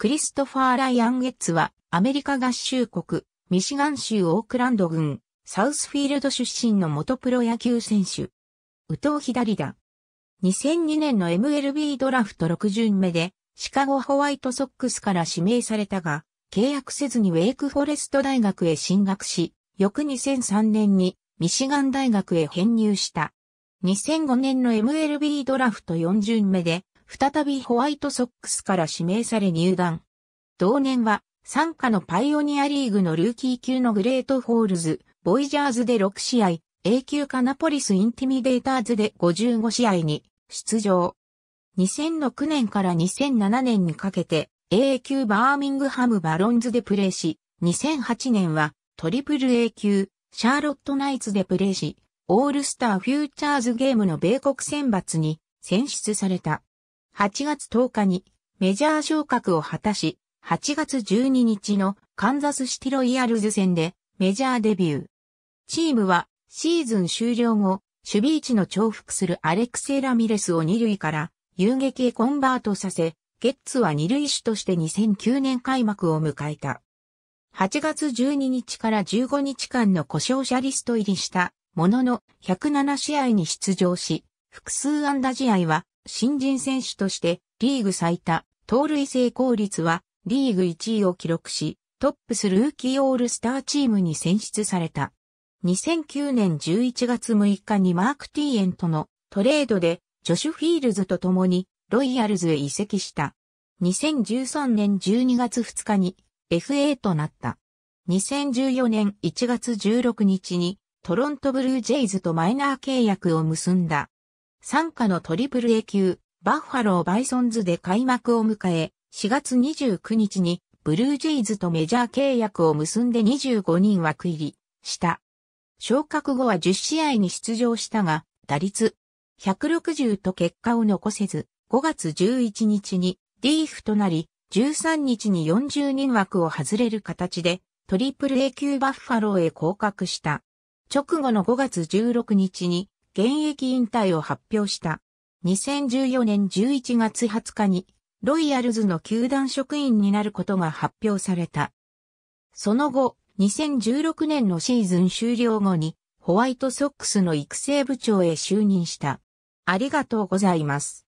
クリストファー・ライアン・ゲッツは、アメリカ合衆国、ミシガン州オークランド郡、サウスフィールド出身の元プロ野球選手。右投左打。2002年の MLB ドラフト6巡目で、シカゴホワイトソックスから指名されたが、契約せずにウェイクフォレスト大学へ進学し、翌2003年にミシガン大学へ編入した。2005年の MLB ドラフト4巡目で、再びホワイトソックスから指名され入団。同年は、参加のパイオニアリーグのルーキー級のグレートホールズ、ボイジャーズで6試合、A 級カナポリスインティミデーターズで55試合に出場。2006年から2007年にかけて A 級バーミングハムバロンズでプレーし、2008年はトリプル A 級シャーロットナイツでプレーし、オールスターフューチャーズゲームの米国選抜に選出された。8月10日にメジャー昇格を果たし、8月12日のカンザスシティロイヤルズ戦でメジャーデビュー。チームはシーズン終了後、守備位置の重複するアレクセ・イ・ラミレスを2塁から遊撃へコンバートさせ、ゲッツは2塁手として2009年開幕を迎えた。8月12日から15日間の故障者リスト入りしたものの107試合に出場し、複数安打試合は、新人選手としてリーグ最多、盗塁成功率はリーグ1位を記録し、トップスルーキーオールスターチームに選出された。2009年11月6日にマーク・ティーエンとのトレードでジョシュ・フィールズと共にロイヤルズへ移籍した。2013年12月2日に FA となった。2014年1月16日にトロントブルージェイズとマイナー契約を結んだ。参加のトリプル A 級、バッファロー・バイソンズで開幕を迎え、4月29日にブルージェイズとメジャー契約を結んで25人枠入りした。昇格後は10試合に出場したが、打率160と結果を残せず、5月11日にリーフとなり、13日に40人枠を外れる形で、トリプル A 級バッファローへ降格した。直後の5月16日に現役引退を発表した。2014年11月20日に、ロイヤルズの球団職員になることが発表された。その後、2016年のシーズン終了後に、ホワイトソックスの育成部長へ就任した。ありがとうございます。